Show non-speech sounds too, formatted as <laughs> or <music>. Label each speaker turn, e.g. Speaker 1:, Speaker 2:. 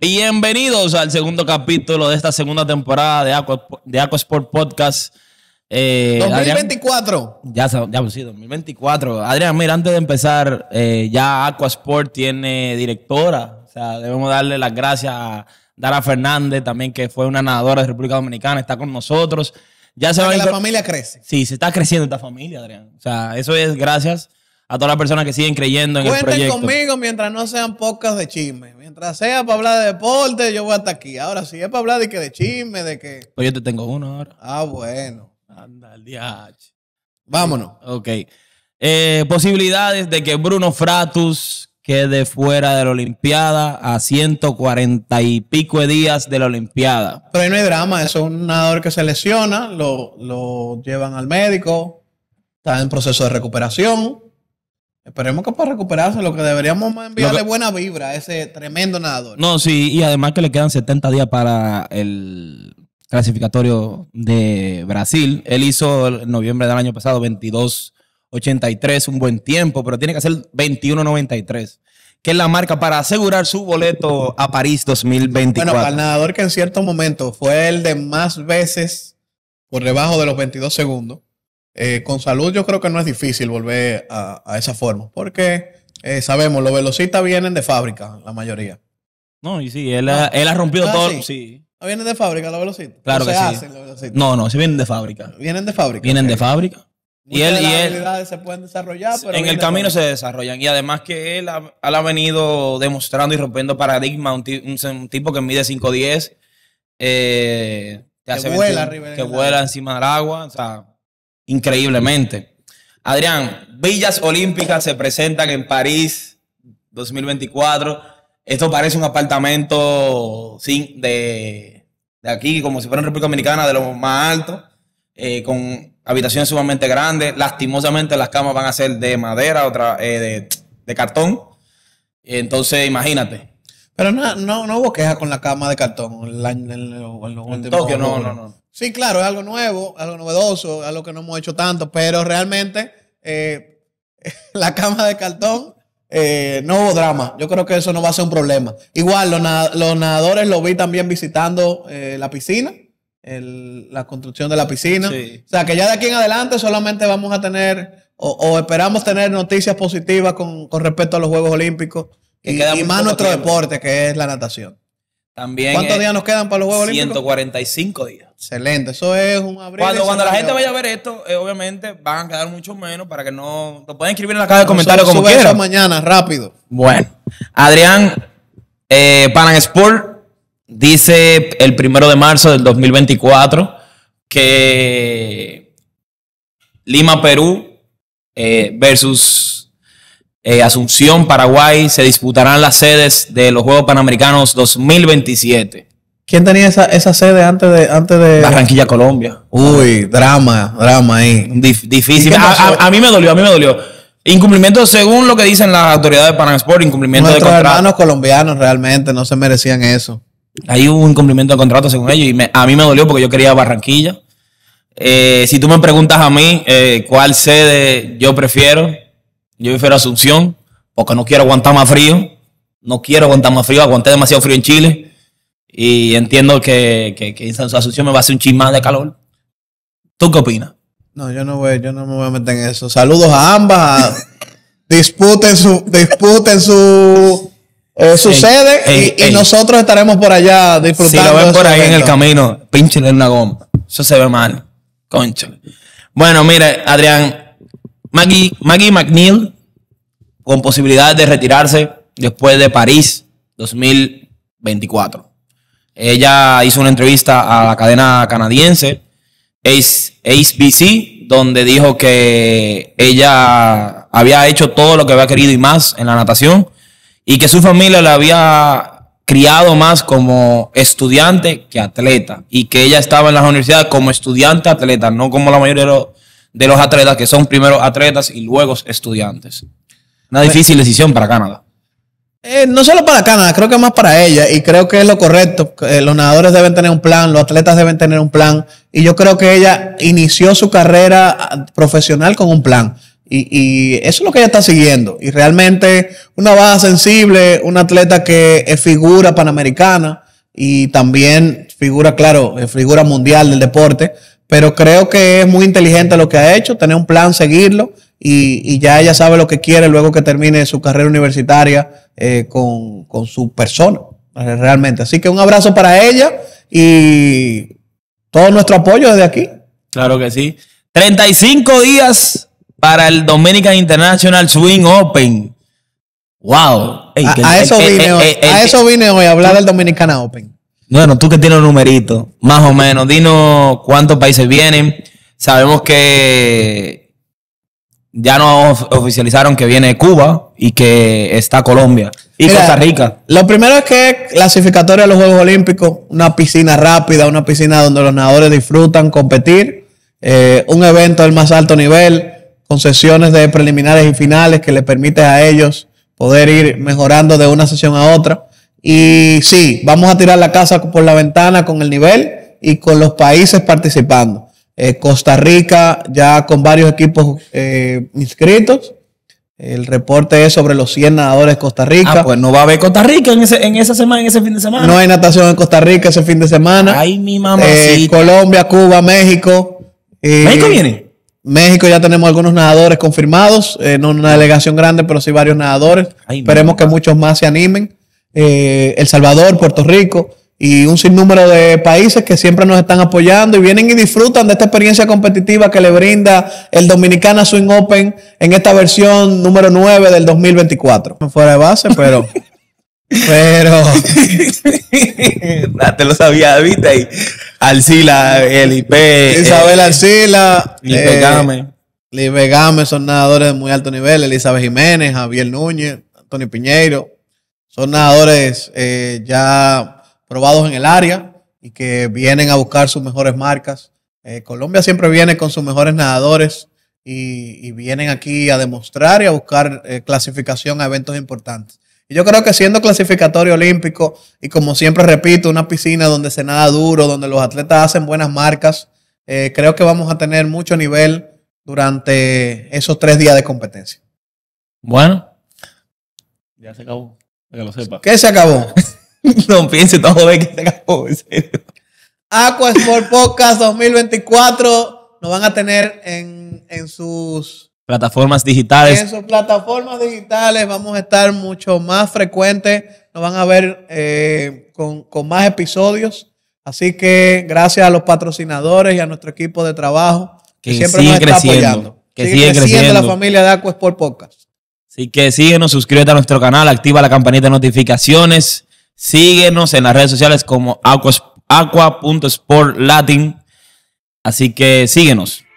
Speaker 1: Bienvenidos al segundo capítulo de esta segunda temporada de Aqua, Sport Podcast. 2024. Eh, ya, ya 2024. Adrián, mira, antes de empezar, eh, ya Aqua Sport tiene directora. O sea, debemos darle las gracias a Dara Fernández, también que fue una nadadora de República Dominicana, está con nosotros. Ya se va la familia crece. Sí, se está creciendo esta familia, Adrián. O sea, eso es gracias a todas las personas que siguen creyendo en el proyecto. conmigo
Speaker 2: mientras no sean pocas de chisme. Mientras sea para hablar de deporte, yo voy hasta aquí. Ahora, sí, es para hablar de que de chisme, de que.
Speaker 1: Pues yo te tengo uno ahora.
Speaker 2: Ah, bueno.
Speaker 1: Anda, el Vámonos. Ok. Eh, posibilidades de que Bruno Fratus quede fuera de la Olimpiada a 140 y pico de días de la Olimpiada.
Speaker 2: Pero ahí no hay drama, es un nadador que se lesiona, lo, lo llevan al médico, está en proceso de
Speaker 1: recuperación. Esperemos que para recuperarse, lo que deberíamos
Speaker 2: enviarle buena vibra a ese tremendo nadador.
Speaker 1: No, sí, y además que le quedan 70 días para el clasificatorio de Brasil. Él hizo en noviembre del año pasado 22.83, un buen tiempo, pero tiene que hacer 21.93 que es la marca para asegurar su boleto a París 2024. Bueno, para el
Speaker 2: nadador que en cierto momento fue el de más veces por debajo de los 22 segundos, eh, con salud yo creo que no es difícil volver a, esa forma, porque eh, sabemos, los velocistas vienen de fábrica, la mayoría.
Speaker 1: No, y sí, él, ha, ah, rompido ah, todo. Sí.
Speaker 2: Ah, ¿Vienen de fábrica los velocistas? Claro que No,
Speaker 1: no, sí vienen de fábrica. ¿Vienen de fábrica? Vienen de fábrica. y él, las
Speaker 2: habilidades se pueden desarrollar, pero en el camino se
Speaker 1: desarrollan. Y además que él ha, venido demostrando y rompiendo paradigmas Un, tipo que mide 5'10, eh, que, vuela, que vuela encima del agua. O sea, increíblemente. Adrián, Villas Olímpicas se presentan en París 2024. Esto parece un apartamento de, aquí, como si fuera en República Dominicana, de lo más alto, eh, con habitaciones sumamente grandes. Lastimosamente las camas van a ser de madera, otra eh, de, cartón. Entonces, imagínate,
Speaker 2: pero no, no, no hubo queja con la cama de cartón no, Sí, claro, es algo nuevo, algo novedoso, algo que no hemos hecho tanto, pero realmente eh, <laughs> la cama de cartón eh, no hubo drama. Yo creo que eso no va a ser un problema. Igual, los, nadadores lo vi también visitando eh, la piscina, la construcción de la piscina. O sea, que ya de aquí en adelante solamente vamos a tener o, esperamos tener noticias positivas con, respecto a los Juegos Olímpicos que y, más nuestro deporte, que es la natación.
Speaker 1: También ¿Cuántos días nos quedan para los Juegos 145 Olímpicos? 145 días. Excelente, eso es un abril Cuando, la gente vaya a ver esto, eh, obviamente van a quedar mucho menos para que no. Lo pueden escribir en la caja de comentarios como quieran.
Speaker 2: mañana, rápido.
Speaker 1: Bueno, Adrián, eh, Sport dice el primero de marzo del 2024 que Lima, Perú eh, versus eh, Asunción, Paraguay, se disputarán las sedes de los Juegos Panamericanos 2027.
Speaker 2: ¿Quién tenía esa, sede antes de, antes de...? Barranquilla,
Speaker 1: Colombia. Uy,
Speaker 2: drama,
Speaker 1: drama ahí. difícil. A, mí me dolió, a mí me dolió. Incumplimiento según lo que dicen las autoridades de Panasport, incumplimiento de contrato. hermanos colombianos realmente no se merecían eso. Hay un incumplimiento de contrato según ellos y a mí me dolió porque yo quería Barranquilla. Eh, si tú me preguntas a mí eh, cuál sede yo prefiero, yo a Asunción porque no quiero aguantar más frío. No quiero aguantar más frío. Aguanté demasiado frío en Chile. Y entiendo que, que, que Asunción me va a hacer un chismal de calor. ¿Tú qué opinas?
Speaker 2: No, yo no, voy, yo no me voy a meter en eso. Saludos a ambas. <laughs> disputen su, disputen su, eh, sede y, nosotros estaremos por allá disfrutando. Si lo ven por ahí en el
Speaker 1: camino, pinche una goma. Eso se ve mal. Concha. Bueno, mire, Adrián, Maggie, McNeil, con posibilidad de retirarse después de París 2024. Ella hizo una entrevista a la cadena canadiense AceBC, donde dijo que ella había hecho todo lo que había querido y más en la natación y que su familia la había criado más como estudiante que atleta y que ella estaba en las universidades como estudiante atleta, no como la mayoría de los de los atletas, que son primero atletas y luego estudiantes. Una pues, difícil decisión para Canadá.
Speaker 2: Eh, no solo para Canadá, creo que más para ella y creo que es lo correcto. Eh, los nadadores deben tener un plan, los atletas deben tener un plan y yo creo que ella inició su carrera ah, profesional con un plan y, y eso es lo que ella está siguiendo y realmente una baja sensible, una atleta que es figura panamericana y también figura, claro, eh, figura mundial del deporte pero creo que es muy inteligente lo que ha hecho, tener un plan, seguirlo y, ya ella sabe lo que quiere luego que termine su carrera universitaria eh, con, su persona, eh, realmente. Así que un abrazo para ella y todo
Speaker 1: nuestro apoyo desde aquí. Claro que sí. 35 días para el Dominican International Swing Open. Wow. a, eso vine a
Speaker 2: eso vine hoy a hablar del Dominicana Open.
Speaker 1: Bueno, tú que tienes un numerito, más o menos, dinos cuántos países vienen. Sabemos que ya nos oficializaron que viene Cuba y que está Colombia y Costa Rica. Lo
Speaker 2: primero es que es clasificatoria de los Juegos Olímpicos, una piscina rápida, una piscina donde los nadadores disfrutan competir, eh, un evento del más alto nivel, con sesiones de preliminares y finales que le permite a ellos poder ir mejorando de una sesión a otra. Y sí, vamos a tirar la casa por la ventana con el nivel y con los países participando. Eh, Costa Rica ya con varios equipos eh, inscritos. El reporte es sobre los 100 nadadores de Costa Rica. Ah, pues no va a haber Costa
Speaker 1: Rica en, ese, en esa semana, en ese fin de semana.
Speaker 2: No hay natación en Costa Rica ese fin de semana. Ay, mi eh, Colombia, Cuba, México. Eh, ¿México viene? México ya tenemos algunos nadadores confirmados. no una delegación grande, pero sí varios nadadores. Esperemos que muchos más se animen. Eh, el Salvador, Puerto Rico y un sinnúmero de países que siempre nos están apoyando y vienen y disfrutan de esta experiencia competitiva que le brinda el Dominicana Swing Open en esta versión número 9 del 2024. Fuera de base, pero... <laughs>
Speaker 1: Pero. <laughs> Ah, te lo sabía, viste ahí. Alcila, el IP. Isabel
Speaker 2: Arcila eh, Alcila. Eh, son nadadores de muy alto nivel. Elizabeth Jiménez, Javier Núñez, Antonio Piñeiro. Son nadadores eh, ya probados en el área y que vienen a buscar sus mejores marcas. Eh, Colombia siempre viene con sus mejores nadadores y, vienen aquí a demostrar y a buscar eh, clasificación a eventos importantes. Y yo creo que siendo clasificatorio olímpico y como siempre repito, una piscina donde se nada duro, donde los atletas hacen buenas marcas, creo que vamos a tener mucho nivel durante esos tres días de
Speaker 1: competencia. Bueno, ya se acabó que se acabó? <laughs> no piense todo de que se acabó, en serio.
Speaker 2: Aqua Sport Podcast 2024 nos van a tener en, en sus
Speaker 1: plataformas digitales. En
Speaker 2: sus plataformas digitales vamos a estar mucho más frecuentes. Nos van a ver eh, con, más episodios. Así que gracias a los patrocinadores y a nuestro equipo de trabajo que, siempre nos está apoyando. Que sigue, creciendo la familia de Aqua Sport Podcast.
Speaker 1: Así que síguenos, suscríbete a nuestro canal, activa la campanita de notificaciones, síguenos en las redes sociales como aqua.sportlatin. Así que síguenos.